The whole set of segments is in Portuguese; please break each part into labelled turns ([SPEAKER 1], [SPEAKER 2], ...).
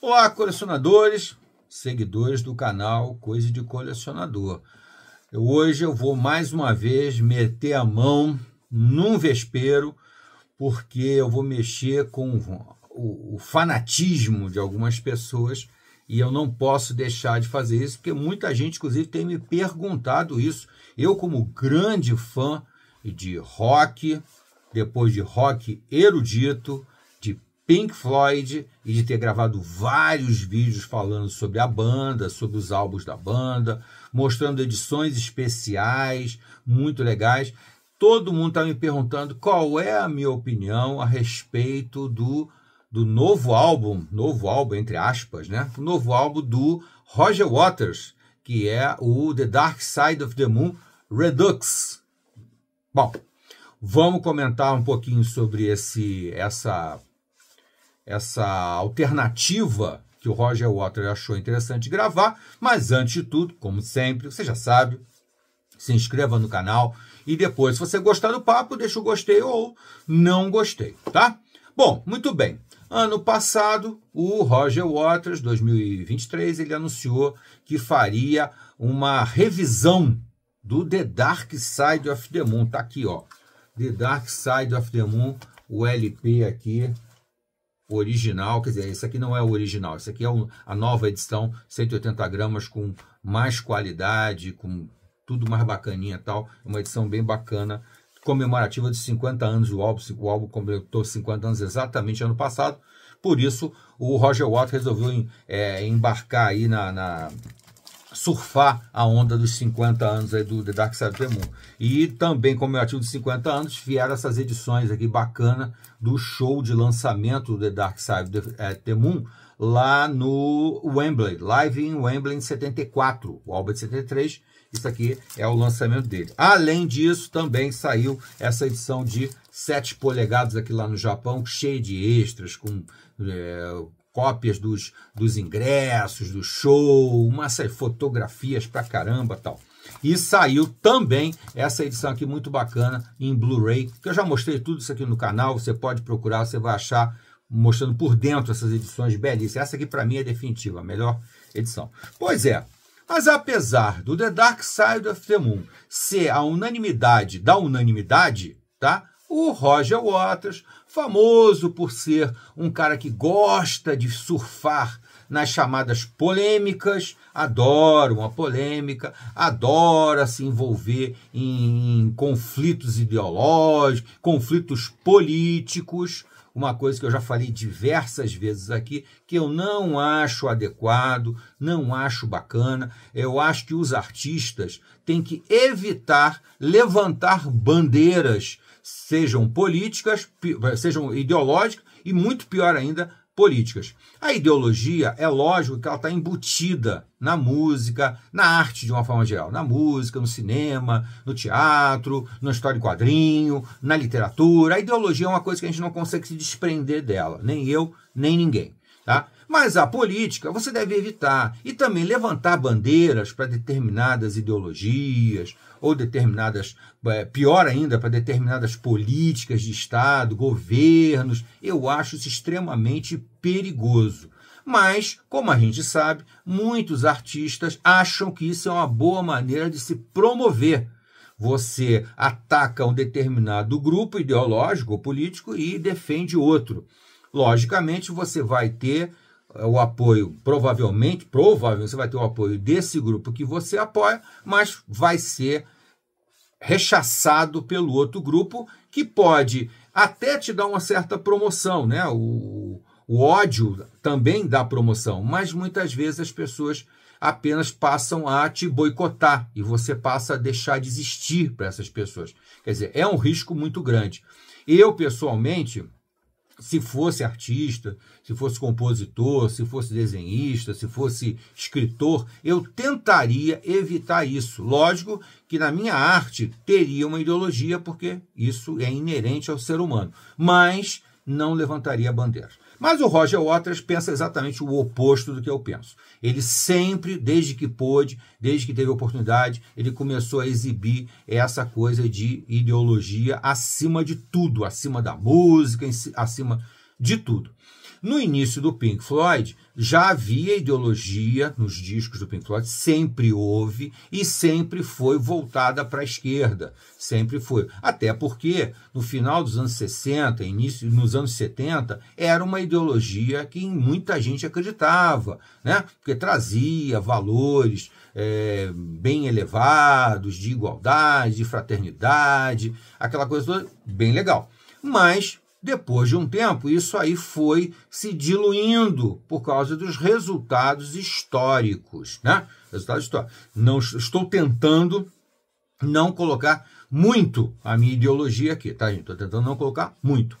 [SPEAKER 1] Olá, colecionadores, seguidores do canal Coisa de Colecionador. Eu, hoje eu vou mais uma vez meter a mão num vespeiro, porque eu vou mexer com o, o fanatismo de algumas pessoas e eu não posso deixar de fazer isso, porque muita gente, inclusive, tem me perguntado isso. Eu, como grande fã de rock, depois de rock erudito, Pink Floyd e de ter gravado vários vídeos falando sobre a banda, sobre os álbuns da banda, mostrando edições especiais muito legais. Todo mundo está me perguntando qual é a minha opinião a respeito do, do novo álbum, novo álbum entre aspas, né? O novo álbum do Roger Waters, que é o The Dark Side of the Moon Redux. Bom, vamos comentar um pouquinho sobre esse essa essa alternativa que o Roger Waters achou interessante gravar. Mas antes de tudo, como sempre, você já sabe, se inscreva no canal e depois, se você gostar do papo, deixa o gostei ou não gostei, tá? Bom, muito bem. Ano passado, o Roger Waters, 2023, ele anunciou que faria uma revisão do The Dark Side of the Moon. Tá aqui, ó. The Dark Side of the Moon, o LP aqui, o original, quer dizer, esse aqui não é o original, esse aqui é a nova edição, 180 gramas, com mais qualidade, com tudo mais bacaninha e tal. É uma edição bem bacana, comemorativa de 50 anos. O álbum, o álbum completou 50 anos exatamente ano passado. Por isso, o Roger Waters resolveu é, embarcar aí na, na surfar a onda dos 50 anos aí do The Dark Side of the Moon. E também comemorativo dos 50 anos vieram essas edições aqui bacana do show de lançamento do The Dark Side of the eh, Moon lá no Wembley, live em Wembley em 74, o álbum de 73, isso aqui é o lançamento dele. Além disso, também saiu essa edição de 7 polegadas aqui lá no Japão, cheia de extras, com é, cópias dos, dos ingressos, do show, umas fotografias pra caramba tal. E saiu também essa edição aqui muito bacana em Blu-ray, que eu já mostrei tudo isso aqui no canal, você pode procurar, você vai achar mostrando por dentro essas edições belíssimas. Essa aqui para mim é definitiva, a melhor edição. Pois é, mas apesar do The Dark Side of the Moon ser a unanimidade da unanimidade, tá? O Roger Waters, famoso por ser um cara que gosta de surfar nas chamadas polêmicas, adora uma polêmica, adora se envolver em conflitos ideológicos, conflitos políticos, uma coisa que eu já falei diversas vezes aqui, que eu não acho adequado, não acho bacana. Eu acho que os artistas têm que evitar levantar bandeiras sejam políticas, sejam ideológicas e, muito pior ainda, políticas. A ideologia é lógico que ela está embutida na música, na arte de uma forma geral, na música, no cinema, no teatro, na história de quadrinho, na literatura. A ideologia é uma coisa que a gente não consegue se desprender dela, nem eu, nem ninguém, tá? Mas a política você deve evitar e também levantar bandeiras para determinadas ideologias ou determinadas, é, pior ainda, para determinadas políticas de Estado, governos. Eu acho isso extremamente perigoso. Mas, como a gente sabe, muitos artistas acham que isso é uma boa maneira de se promover você ataca um determinado grupo ideológico ou político e defende outro. Logicamente, você vai ter é o apoio, provavelmente, provavelmente você vai ter o apoio desse grupo que você apoia, mas vai ser rechaçado pelo outro grupo que pode até te dar uma certa promoção, né? O, o ódio também dá promoção, mas muitas vezes as pessoas apenas passam a te boicotar e você passa a deixar de existir para essas pessoas. Quer dizer, é um risco muito grande. Eu, pessoalmente, se fosse artista, se fosse compositor, se fosse desenhista, se fosse escritor, eu tentaria evitar isso. Lógico que na minha arte teria uma ideologia, porque isso é inerente ao ser humano, mas não levantaria bandeiras. Mas o Roger Waters pensa exatamente o oposto do que eu penso. Ele sempre, desde que pôde, desde que teve oportunidade, ele começou a exibir essa coisa de ideologia acima de tudo, acima da música, acima de tudo. No início do Pink Floyd, já havia ideologia nos discos do Pink Floyd, sempre houve e sempre foi voltada para a esquerda, sempre foi. Até porque no final dos anos 60, início nos anos 70, era uma ideologia que muita gente acreditava, né? Porque trazia valores é, bem elevados de igualdade, de fraternidade, aquela coisa toda, bem legal. Mas depois de um tempo, isso aí foi se diluindo por causa dos resultados históricos, né? Resultados históricos. Não estou tentando não colocar muito a minha ideologia aqui, tá, gente? Estou tentando não colocar muito.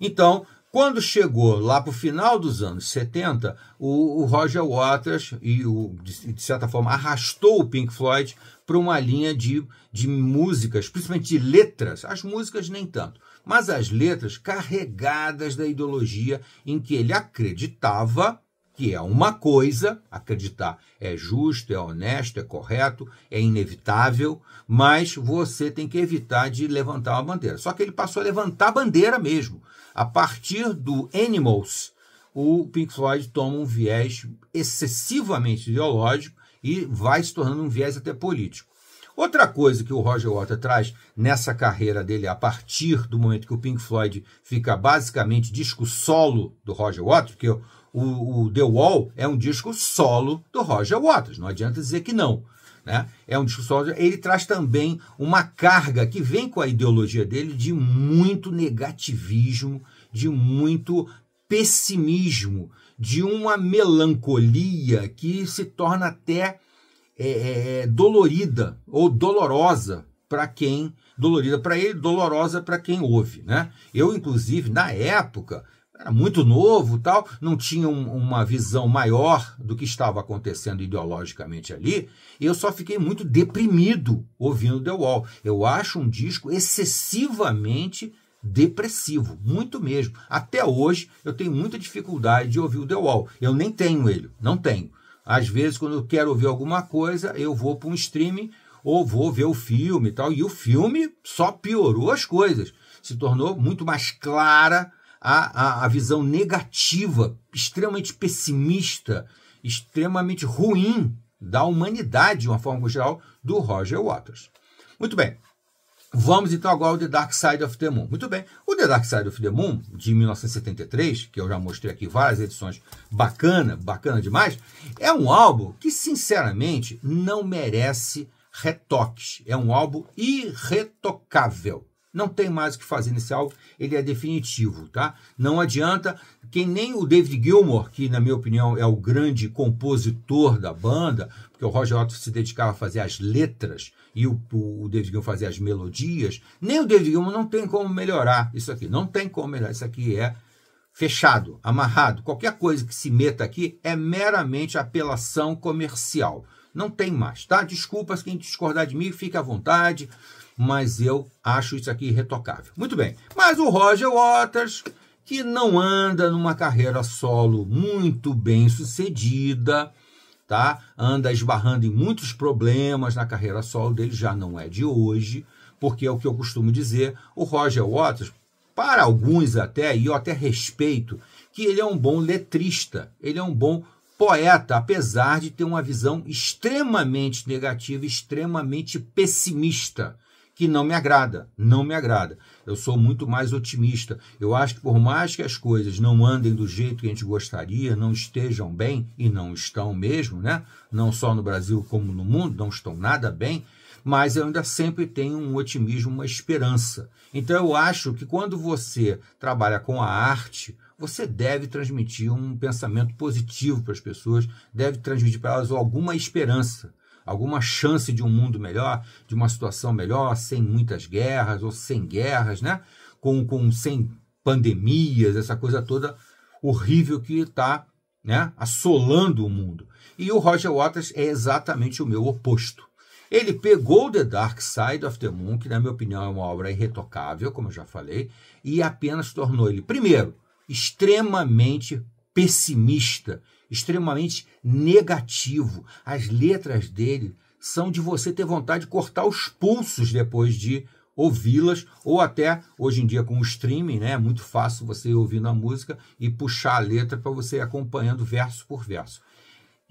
[SPEAKER 1] Então, quando chegou lá para o final dos anos 70, o, o Roger Waters, e o, de, de, certa forma arrastou o Pink Floyd para uma linha de, de músicas, principalmente de letras, as músicas nem tanto, mas as letras carregadas da ideologia em que ele acreditava que é uma coisa, acreditar é justo, é honesto, é correto, é inevitável, mas você tem que evitar de levantar uma bandeira. Só que ele passou a levantar a bandeira mesmo. A partir do Animals, o Pink Floyd toma um viés excessivamente ideológico e vai se tornando um viés até político. Outra coisa que o Roger Waters traz nessa carreira dele, a partir do momento que o Pink Floyd fica basicamente disco solo do Roger Waters, porque o, o The Wall é um disco solo do Roger Waters, não adianta dizer que não. Né? É um disco solo. Ele traz também uma carga que vem com a ideologia dele de muito negativismo, de muito pessimismo, de uma melancolia que se torna até é, é, é, dolorida ou dolorosa para quem dolorida para ele, dolorosa para quem ouve, né? Eu inclusive na época era muito novo, tal, não tinha um, uma visão maior do que estava acontecendo ideologicamente ali. E eu só fiquei muito deprimido ouvindo The Wall. Eu acho um disco excessivamente depressivo, muito mesmo. Até hoje eu tenho muita dificuldade de ouvir o The Wall. Eu nem tenho ele, não tenho. Às vezes, quando eu quero ver alguma coisa, eu vou para um streaming ou vou ver o filme e tal. E o filme só piorou as coisas. Se tornou muito mais clara a, a, a visão negativa, extremamente pessimista, extremamente ruim da humanidade, de uma forma geral, do Roger Waters. Muito bem, Vamos então agora ao The Dark Side of the Moon. Muito bem, o The Dark Side of the Moon, de 1973, que eu já mostrei aqui várias edições, bacana, bacana demais, é um álbum que, sinceramente, não merece retoques. É um álbum irretocável. Não tem mais o que fazer nesse álbum, ele é definitivo, tá? Não adianta, quem nem o David Gilmour, que na minha opinião é o grande compositor da banda, porque o Roger Waters se dedicava a fazer as letras e o, o David Gilmour fazia as melodias, nem o David Gilmour não tem como melhorar isso aqui, não tem como melhorar, isso aqui é fechado, amarrado. Qualquer coisa que se meta aqui é meramente apelação comercial. Não tem mais, tá? Desculpas quem discordar de mim, fique à vontade mas eu acho isso aqui retocável Muito bem. Mas o Roger Waters, que não anda numa carreira solo muito bem sucedida, tá? Anda esbarrando em muitos problemas na carreira solo dele, já não é de hoje, porque é o que eu costumo dizer, o Roger Waters, para alguns até, e eu até respeito, que ele é um bom letrista, ele é um bom poeta, apesar de ter uma visão extremamente negativa, extremamente pessimista que não me agrada, não me agrada. Eu sou muito mais otimista. Eu acho que por mais que as coisas não andem do jeito que a gente gostaria, não estejam bem e não estão mesmo, né? Não só no Brasil como no mundo, não estão nada bem, mas eu ainda sempre tenho um otimismo, uma esperança. Então eu acho que quando você trabalha com a arte, você deve transmitir um pensamento positivo para as pessoas, deve transmitir para elas alguma esperança alguma chance de um mundo melhor, de uma situação melhor, sem muitas guerras ou sem guerras, né? Com, com sem pandemias, essa coisa toda horrível que está né, assolando o mundo. E o Roger Waters é exatamente o meu oposto. Ele pegou The Dark Side of the Moon, que na minha opinião é uma obra irretocável, como eu já falei, e apenas tornou ele, primeiro, extremamente pessimista extremamente negativo. As letras dele são de você ter vontade de cortar os pulsos depois de ouvi-las, ou até hoje em dia com o streaming, né? É muito fácil você ir ouvindo a música e puxar a letra para você ir acompanhando verso por verso.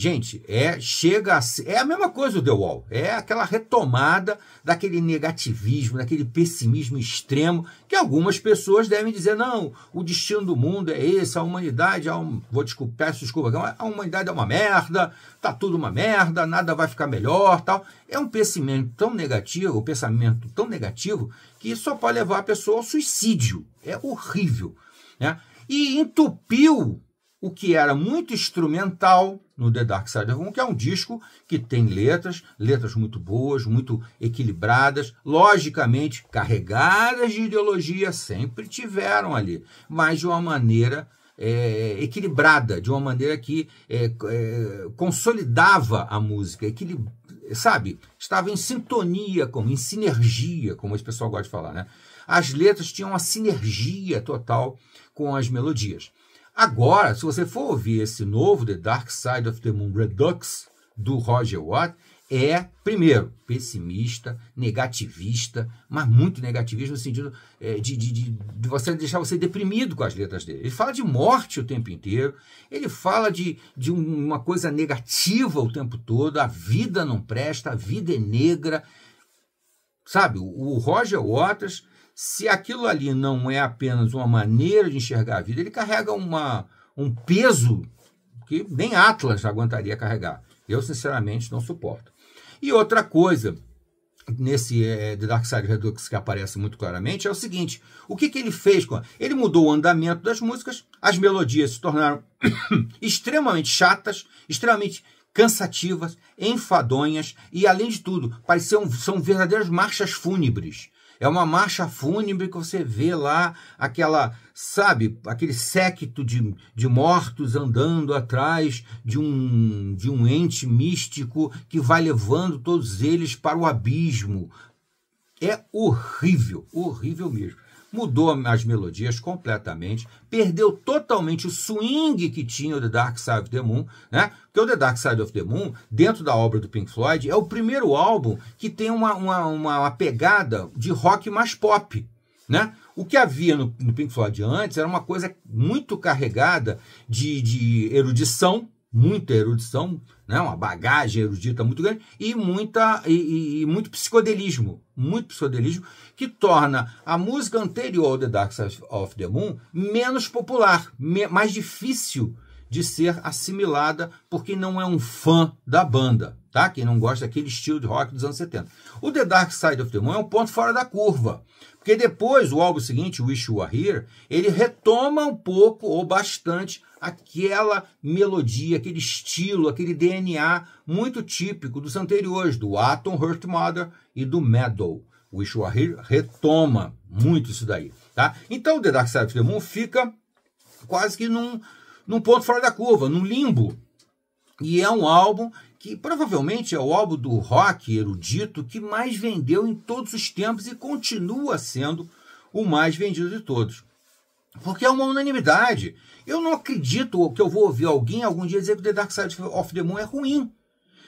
[SPEAKER 1] Gente, é chega a ser, é a mesma coisa o The Wall, é aquela retomada daquele negativismo, daquele pessimismo extremo que algumas pessoas devem dizer não, o destino do mundo é esse, a humanidade, é um, vou desculpar, desculpa, a humanidade é uma merda, tá tudo uma merda, nada vai ficar melhor, tal. É um pensamento tão negativo, um pensamento tão negativo que só pode levar a pessoa ao suicídio. É horrível, né? E entupiu o que era muito instrumental no The Dark Side of Moon, que é um disco que tem letras, letras muito boas, muito equilibradas, logicamente carregadas de ideologia, sempre tiveram ali, mas de uma maneira é, equilibrada, de uma maneira que é, é, consolidava a música, sabe? Estava em sintonia, com, em sinergia, como esse pessoal gosta de falar, né? As letras tinham uma sinergia total com as melodias. Agora, se você for ouvir esse novo The Dark Side of the Moon Redux do Roger Watt, é, primeiro, pessimista, negativista, mas muito negativista no sentido é, de, de, de, você deixar você deprimido com as letras dele. Ele fala de morte o tempo inteiro, ele fala de, de uma coisa negativa o tempo todo, a vida não presta, a vida é negra. Sabe, o, o Roger Waters se aquilo ali não é apenas uma maneira de enxergar a vida, ele carrega uma, um peso que nem Atlas aguentaria carregar. Eu, sinceramente, não suporto. E outra coisa, nesse é, The Dark Side Redux que aparece muito claramente, é o seguinte: o que, que ele fez? com Ele mudou o andamento das músicas, as melodias se tornaram extremamente chatas, extremamente cansativas, enfadonhas e, além de tudo, pareciam são verdadeiras marchas fúnebres. É uma marcha fúnebre que você vê lá aquela, sabe, aquele séquito de, de mortos andando atrás de um, de um ente místico que vai levando todos eles para o abismo. É horrível, horrível mesmo mudou as melodias completamente, perdeu totalmente o swing que tinha o The Dark Side of the Moon, né? Porque o The Dark Side of the Moon, dentro da obra do Pink Floyd, é o primeiro álbum que tem uma, uma, uma pegada de rock mais pop, né? O que havia no, no Pink Floyd antes era uma coisa muito carregada de, de erudição, muita erudição, né, uma bagagem erudita muito grande e muita e, e, muito psicodelismo, muito psicodelismo que torna a música anterior The Dark Side of the Moon menos popular, me, mais difícil de ser assimilada por quem não é um fã da banda tá? Quem não gosta daquele estilo de rock dos anos 70. O The Dark Side of the Moon é um ponto fora da curva, porque depois, o álbum seguinte, Wish You Were Here, ele retoma um pouco ou bastante aquela melodia, aquele estilo, aquele DNA muito típico dos anteriores, do Atom Hurt Mother e do Meadow. Wish You Were Here retoma muito isso daí, tá? Então, The Dark Side of the Moon fica quase que num, num ponto fora da curva, num limbo, e é um álbum que provavelmente é o álbum do rock erudito que mais vendeu em todos os tempos e continua sendo o mais vendido de todos. Porque é uma unanimidade. Eu não acredito que eu vou ouvir alguém algum dia dizer que The Dark Side of the Moon é ruim.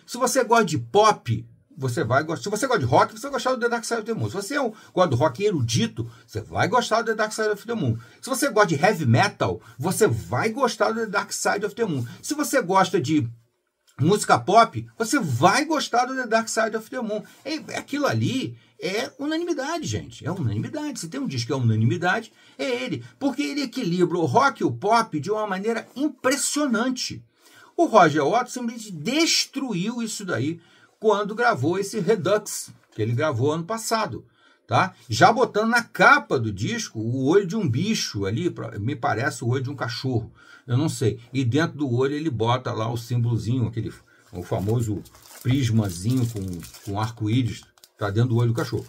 [SPEAKER 1] Se você gosta de pop, você vai gostar. Se você gosta de rock, você vai gostar do The Dark Side of the Moon. Se você é um, gosta do rock erudito, você vai gostar do The Dark Side of the Moon. Se você gosta de heavy metal, você vai gostar do The Dark Side of the Moon. Se você gosta de música pop, você vai gostar do The Dark Side of the Moon. É, é, aquilo ali é unanimidade, gente. É unanimidade. Se tem um disco que é unanimidade, é ele. Porque ele equilibra o rock e o pop de uma maneira impressionante. O Roger Waters simplesmente destruiu isso daí quando gravou esse Redux, que ele gravou ano passado. Tá? Já botando na capa do disco o olho de um bicho ali, me parece o olho de um cachorro, eu não sei. E dentro do olho ele bota lá o símbolozinho, aquele o famoso prismazinho com, com arco-íris, tá dentro do olho do cachorro.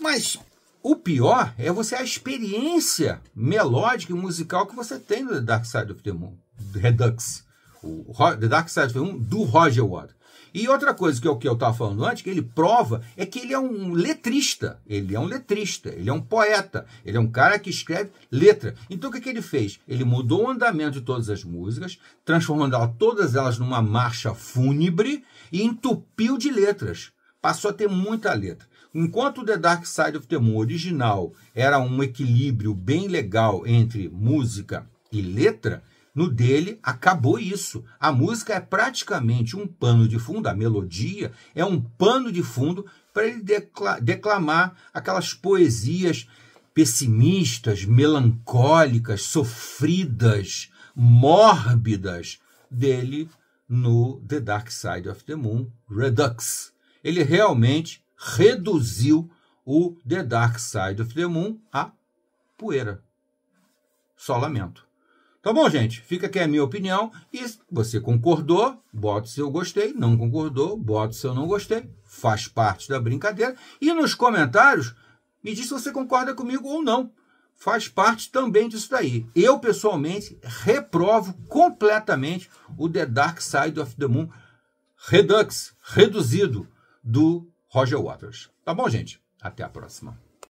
[SPEAKER 1] Mas o pior é você a experiência melódica e musical que você tem no Dark Side of the Moon, Redux, o The Dark Side of the Moon do Roger Waters. E outra coisa que eu, é que eu estava falando antes, que ele prova, é que ele é um letrista. Ele é um letrista, ele é um poeta, ele é um cara que escreve letra. Então o que, que ele fez? Ele mudou o andamento de todas as músicas, transformando ela, todas elas numa marcha fúnebre e entupiu de letras. Passou a ter muita letra. Enquanto The Dark Side of the Moon original era um equilíbrio bem legal entre música e letra, no dele, acabou isso. A música é praticamente um pano de fundo, a melodia é um pano de fundo para ele declamar aquelas poesias pessimistas, melancólicas, sofridas, mórbidas dele no The Dark Side of the Moon Redux. Ele realmente reduziu o The Dark Side of the Moon a poeira. Só lamento. Tá bom, gente? Fica aqui a minha opinião. E se você concordou, bota se eu gostei. Não concordou, bota se eu não gostei. Faz parte da brincadeira. E nos comentários, me diz se você concorda comigo ou não. Faz parte também disso daí. Eu, pessoalmente, reprovo completamente o The Dark Side of the Moon Redux, reduzido, do Roger Waters. Tá bom, gente? Até a próxima.